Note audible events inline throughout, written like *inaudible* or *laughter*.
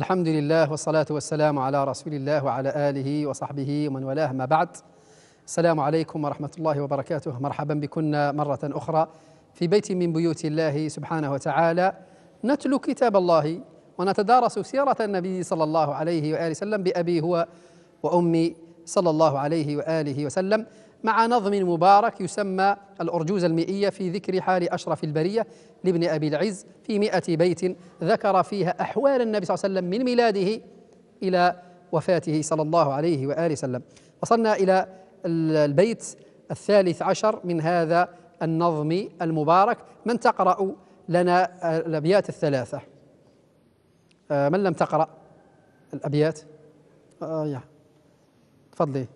الحمد لله والصلاة والسلام على رسول الله وعلى آله وصحبه ومن والاه ما بعد السلام عليكم ورحمة الله وبركاته مرحبا بكنا مرة أخرى في بيت من بيوت الله سبحانه وتعالى نتلو كتاب الله ونتدارس سيرة النبي صلى الله عليه وآله وسلم بأبي هو وأمي صلى الله عليه وآله وسلم مع نظم مبارك يسمى الأرجوزة المئية في ذكر حال أشرف البرية لابن أبي العز في مئة بيت ذكر فيها أحوال النبي صلى الله عليه وسلم من ميلاده إلى وفاته صلى الله عليه وآله وسلم وصلنا إلى البيت الثالث عشر من هذا النظم المبارك من تقرأ لنا الأبيات الثلاثة آه، من لم تقرأ الأبيات آه يا تفضلي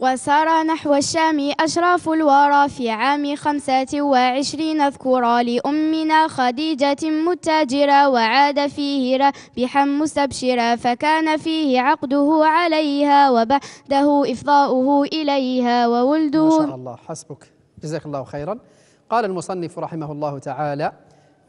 وسار نحو الشام أشراف الورى في عام خمسة وعشرين ذكرى لأمنا خديجة متاجرة وعاد فيه رابحا مستبشرا فكان فيه عقده عليها وبعده إفضاؤه إليها وولده ما شاء الله حسبك جزاك الله خيرا قال المصنف رحمه الله تعالى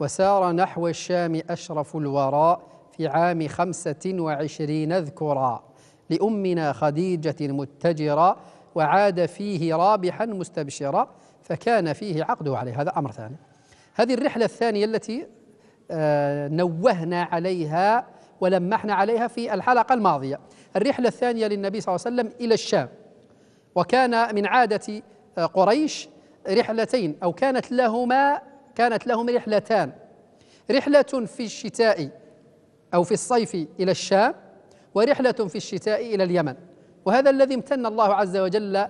وسار نحو الشام أشرف الورى في عام خمسة وعشرين ذكرى لأمنا خديجة متجرا وعاد فيه رابحا مستبشرا فكان فيه عقده عليه هذا أمر ثاني هذه الرحلة الثانية التي آه، نوهنا عليها ولمحنا عليها في الحلقة الماضية الرحلة الثانية للنبي صلى الله عليه وسلم إلى الشام وكان من عادة آه، قريش رحلتين أو كانت لهما كانت لهم رحلتان رحلة في الشتاء أو في الصيف إلى الشام ورحلة في الشتاء إلى اليمن وهذا الذي امتن الله عز وجل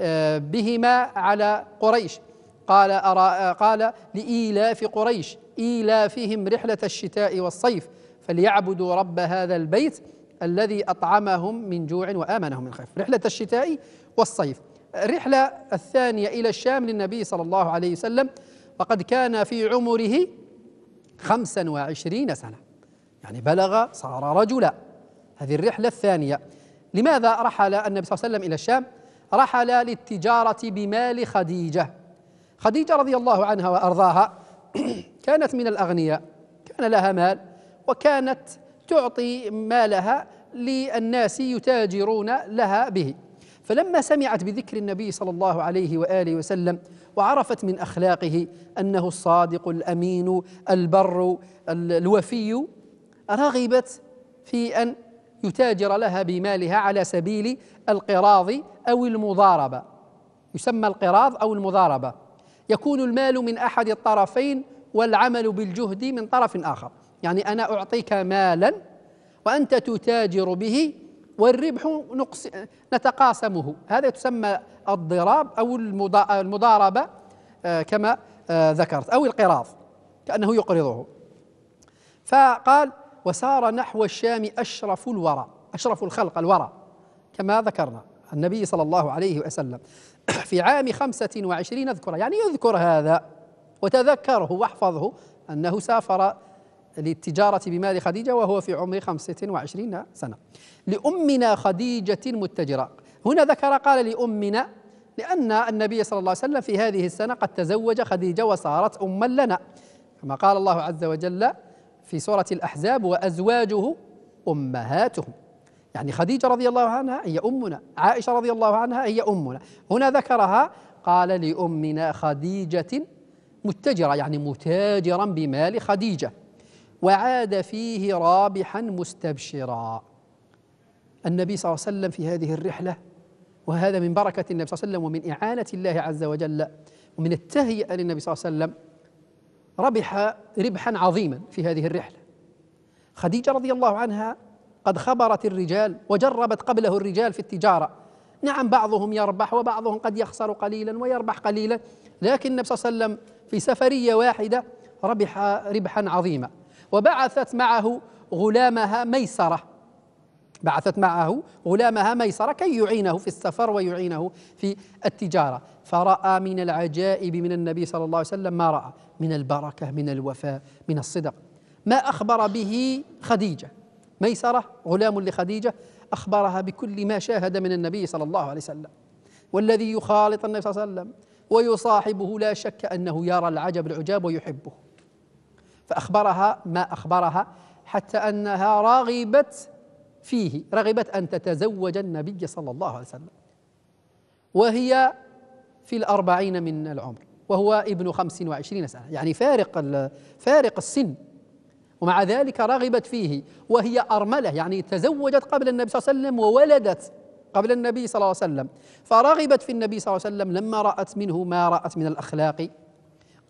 آه، بهما على قريش قال أرى قال لإيلاف قريش إيلافهم رحلة الشتاء والصيف فليعبدوا رب هذا البيت الذي أطعمهم من جوع وآمنهم من خوف رحلة الشتاء والصيف الرحلة الثانية إلى الشام للنبي صلى الله عليه وسلم وقد كان في عمره خمسا وعشرين سنة يعني بلغ صار رجلا هذه الرحلة الثانية لماذا رحل النبي صلى الله عليه وسلم إلى الشام؟ رحل للتجارة بمال خديجة خديجة رضي الله عنها وأرضاها *clears throat* كانت من الأغنياء كان لها مال وكانت تعطي مالها للناس يتاجرون لها به فلما سمعت بذكر النبي صلى الله عليه واله وسلم وعرفت من اخلاقه انه الصادق الامين البر الوفي رغبت في ان يتاجر لها بمالها على سبيل القراض أو المضاربة يسمى القراض أو المضاربة يكون المال من أحد الطرفين والعمل بالجهد من طرف آخر يعني أنا أعطيك مالا وأنت تتاجر به والربح نقص نتقاسمه هذا تسمى الضراب أو المضاربة آه، كما آه، ذكرت أو القراض كأنه يقرضه فقال وسار نحو الشام أشرف الورى أشرف الخلق الورى كما ذكرنا النبي صلى الله عليه وسلم *clears throat* في عام خمسة وعشرين أذكر يعني يذكر هذا وتذكره واحفظه أنه سافر للتجارة بمال خديجة وهو في عمر خمسة وعشرين سنة لأمنا خديجة متجرة هنا ذكر قال لأمنا لأن النبي صلى الله عليه وسلم في هذه السنة قد تزوج خديجة وصارت أما لنا كما قال الله عز وجل في سورة الأحزاب وأزواجه أمهاتهم يعني خديجة رضي الله عنها هي أمنا عائشة رضي الله عنها هي أمنا هنا ذكرها قال لأمنا خديجة متجرة يعني متاجرا بمال خديجة وعاد فيه رابحا مستبشرا النبي صلى الله عليه وسلم في هذه الرحلة وهذا من بركة النبي صلى الله عليه وسلم ومن إعانة الله عز وجل ومن التهيئة للنبي صلى الله عليه وسلم ربح ربحا عظيما في هذه الرحلة خديجة رضي الله عنها قد خبرت الرجال وجربت قبله الرجال في التجارة نعم بعضهم يربح وبعضهم قد يخسر قليلا ويربح قليلا لكن النبي صلى الله عليه وسلم في سفرية واحدة ربح ربحا عظيما وبعثت معه غلامها ميسرة بعثت معه غلامها ميسرة كي يعينه في السفر ويعينه في التجارة فرأى من العجائب من النبي صلى الله عليه وسلم ما رأى من البركة من الوفاء من الصدق ما أخبر به خديجة ميسرة غلام لخديجة أخبرها بكل ما شاهد من النبي صلى الله عليه وسلم والذي يخالط النبي صلى الله عليه وسلم ويصاحبه لا شك أنه يرى العجب العجاب ويحبه فأخبرها ما أخبرها حتى أنها راغبت فيه رغبت أن تتزوج النبي صلى الله عليه وسلم وهي في الأربعين من العمر وهو ابن خمس وعشرين سنة يعني فارق, فارق السن ومع ذلك رغبت فيه وهي أرملة يعني تزوجت قبل النبي صلى الله عليه وسلم وولدت قبل النبي صلى الله عليه وسلم فرغبت في النبي صلى الله عليه وسلم لما رأت منه ما رأت من الأخلاق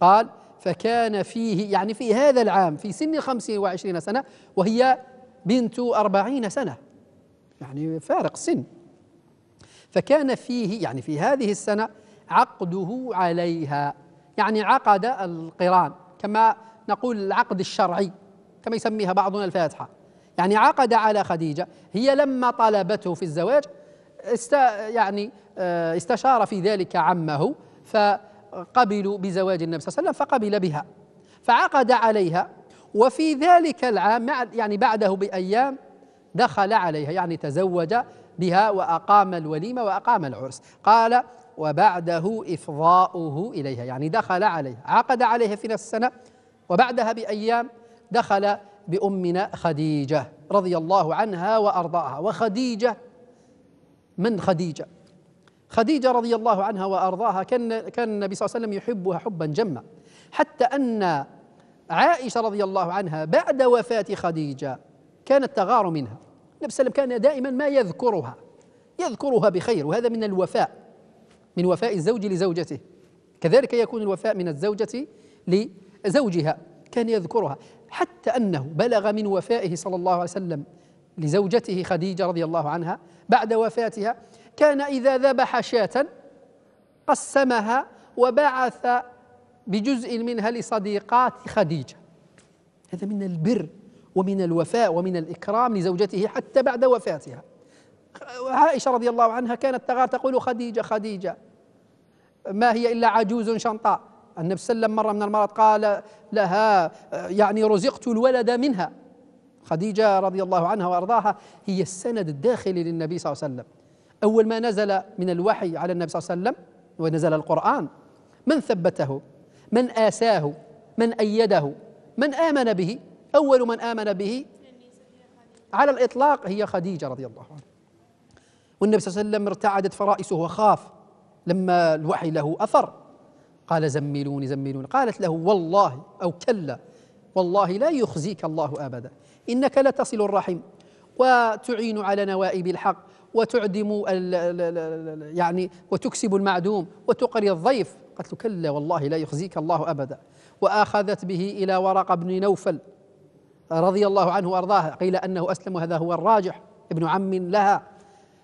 قال فكان فيه يعني في هذا العام في سن خمس وعشرين سنة وهي بنت أربعين سنة يعني فارق سن فكان فيه يعني في هذه السنة عقده عليها يعني عقد القران كما نقول العقد الشرعي كما يسميها بعضنا الفاتحة يعني عقد على خديجة هي لما طلبته في الزواج است يعني آه، استشار في ذلك عمه فقبلوا بزواج النبي صلى الله عليه وسلم فقبل بها فعقد عليها وفي ذلك العام يعني بعده بأيام دخل عليها يعني تزوج بها وأقام الوليمة وأقام العرس قال وبعده إفضاؤه إليها يعني دخل عليها عقد عليها في نفس السنة وبعدها بأيام دخل بأمنا خديجة رضي الله عنها وأرضاها وخديجة من خديجة خديجة رضي الله عنها وأرضاها كان, كان النبي صلى الله عليه وسلم يحبها حبا جما حتى أن عائشة رضي الله عنها بعد وفاة خديجة كانت تغار منها النبي صلى الله عليه وسلم كان دائما ما يذكرها يذكرها بخير وهذا من الوفاء من وفاء الزوج لزوجته كذلك يكون الوفاء من الزوجة لزوجها كان يذكرها حتى أنه بلغ من وفائه صلى الله عليه وسلم لزوجته خديجة رضي الله عنها بعد وفاتها كان إذا ذبح شاة قسمها وبعث بجزء منها لصديقات خديجة هذا من البر ومن الوفاء ومن الإكرام لزوجته حتى بعد وفاتها عائشة رضي الله عنها كانت تغار تقول خديجة خديجة ما هي إلا عجوز شنطاء النبي صلى الله عليه وسلم مرة من المرات قال لها يعني رزقت الولد منها خديجة رضي الله عنها وأرضاها هي السند الداخلي للنبي صلى الله عليه وسلم أول ما نزل من الوحي على النبي صلى الله عليه وسلم ونزل القرآن من ثبته من آساه من أيده من آمن به أول من آمن به على الإطلاق هي خديجة رضي الله عنها والنبي صلى الله عليه وسلم ارتعدت فرائسه وخاف لما الوحي له أثر قال زملوني زملوني قالت له والله أو كلا والله لا يخزيك الله أبدا إنك لتصل الرحم وتعين على نوائب الحق وتعدم يعني وتكسب المعدوم وتقري الضيف قالت له كلا والله لا يخزيك الله أبدا وآخذت به إلى ورقة بن نوفل رضي الله عنه وأرضاه قيل أنه أسلم وهذا هو الراجح ابن عم لها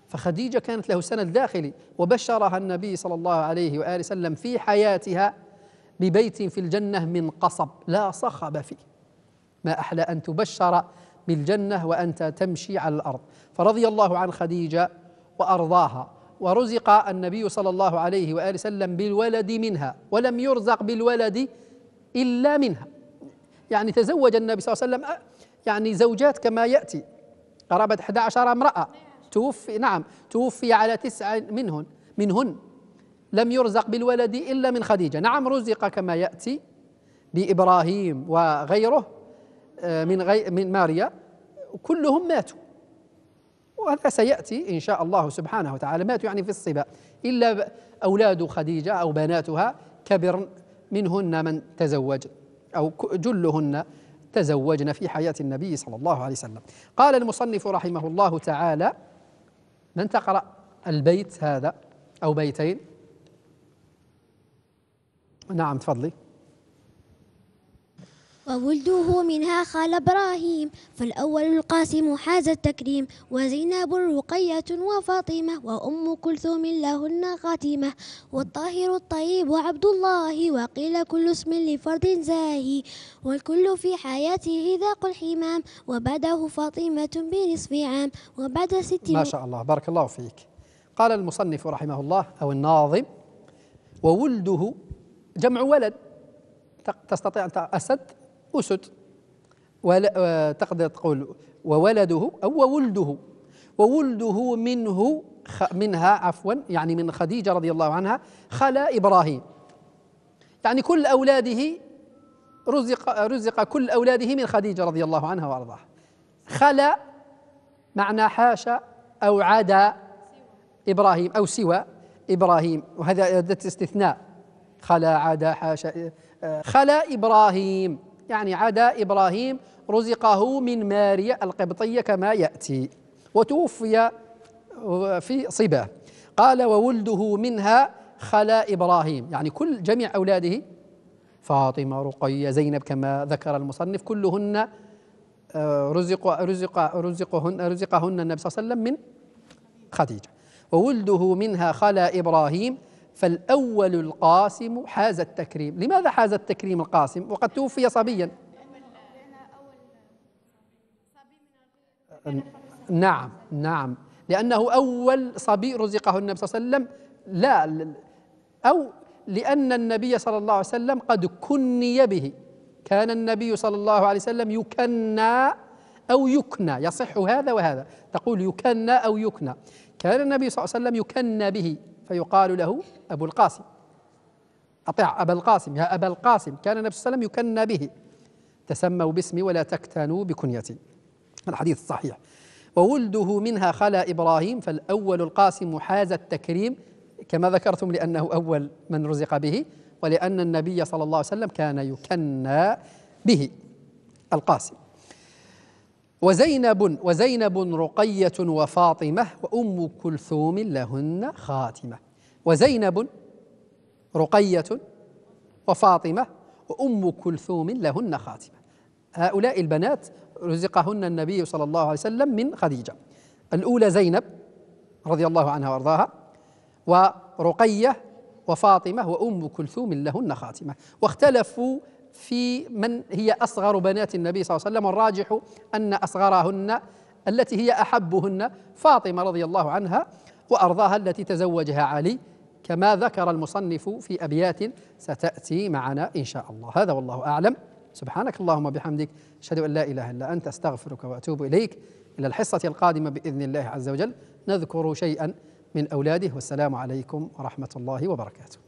فخديجة كانت له سند داخلي وبشرها النبي صلى الله عليه وآله وسلم في حياتها ببيت في الجنة من قصب لا صخب فيه ما أحلى أن تبشر بالجنة وأنت تمشي على الأرض فرضي الله عن خديجة وأرضاها ورزق النبي صلى الله عليه واله وسلم بالولد منها ولم يرزق بالولد الا منها يعني تزوج النبي صلى الله عليه وسلم يعني زوجات كما ياتي قرابه 11 امراه توفي نعم توفي على تسع منهن منهن لم يرزق بالولد الا من خديجه نعم رزق كما ياتي بابراهيم وغيره آه، من غي من ماريا كلهم ماتوا وهذا سيأتي إن شاء الله سبحانه وتعالى ما يعني في الصبا إلا أولاد خديجة أو بناتها كبر منهن من تزوج أو جلهن تزوجن في حياة النبي صلى الله عليه وسلم قال المصنف رحمه الله تعالى من تقرأ البيت هذا أو بيتين نعم تفضلي وولده منها خال إبراهيم فالأول القاسم حاز التكريم وزينب رقية وفاطمة وأم كلثوم لهن خاتمة والطاهر الطيب وعبد الله وقيل كل اسم لفرد زاهي والكل في حياته ذاق الحمام وبعده فاطمة بنصف عام وبعد ست ما شاء الله بارك الله فيك قال المصنف رحمه الله أو الناظم وولده جمع ولد تستطيع أن أسد أسد آه، تقدر تقول وولده أو ولده وولده منه منها عفوا يعني من خديجة رضي الله عنها خلا إبراهيم يعني كل أولاده رزق رزق كل أولاده من خديجة رضي الله عنها وأرضاها خلا معنى حاشا أو عدا إبراهيم أو سوى إبراهيم وهذا استثناء خلا عدا حاشا آه، خلا إبراهيم يعني عدا إبراهيم رزقه من ماريا القبطية كما يأتي وتوفي في صبا قال وولده منها خلا إبراهيم يعني كل جميع أولاده فاطمة رقية زينب كما ذكر المصنف كلهن آه، رزق رزق رزقهن رزقهن النبي صلى الله عليه وسلم من خديجة وولده منها خلا إبراهيم فالأول القاسم حاز التكريم لماذا حاز التكريم القاسم وقد توفي صبيا نعم نعم لأنه أول صبي رزقه النبي صلى الله عليه وسلم لا أو لأن النبي صلى الله عليه وسلم قد كني به كان النبي صلى الله عليه وسلم يكنى أو يكنى يصح هذا وهذا تقول يكنى أو يكنى كان النبي صلى الله عليه وسلم يكنى به فيقال له أبو القاسم أطع أبا القاسم يا أبا القاسم كان النبي صلى الله عليه وسلم يكنى به تسموا باسمي ولا تكتنوا بكنيتي الحديث الصحيح وولده منها خلا إبراهيم فالأول القاسم حاز التكريم كما ذكرتم لأنه أول من رزق به ولأن النبي صلى الله عليه وسلم كان يكنى به القاسم وزينب وزينب رقية وفاطمة وأم كلثوم لهن خاتمة وزينب رقية وفاطمة وأم كلثوم لهن خاتمة هؤلاء البنات رزقهن النبي صلى الله عليه وسلم من خديجة الأولى زينب رضي الله عنها وارضاها ورقية وفاطمة وأم كلثوم لهن خاتمة واختلفوا في من هي أصغر بنات النبي صلى الله عليه وسلم والراجح أن أصغرهن التي هي أحبهن فاطمة رضي الله عنها وأرضاها التي تزوجها علي كما ذكر المصنف في أبيات ستأتي معنا إن شاء الله هذا والله أعلم سبحانك اللهم بحمدك أشهد أن لا إله إلا أنت أستغفرك وأتوب إليك إلى الحصة القادمة بإذن الله عز وجل نذكر شيئا من أولاده والسلام عليكم ورحمة الله وبركاته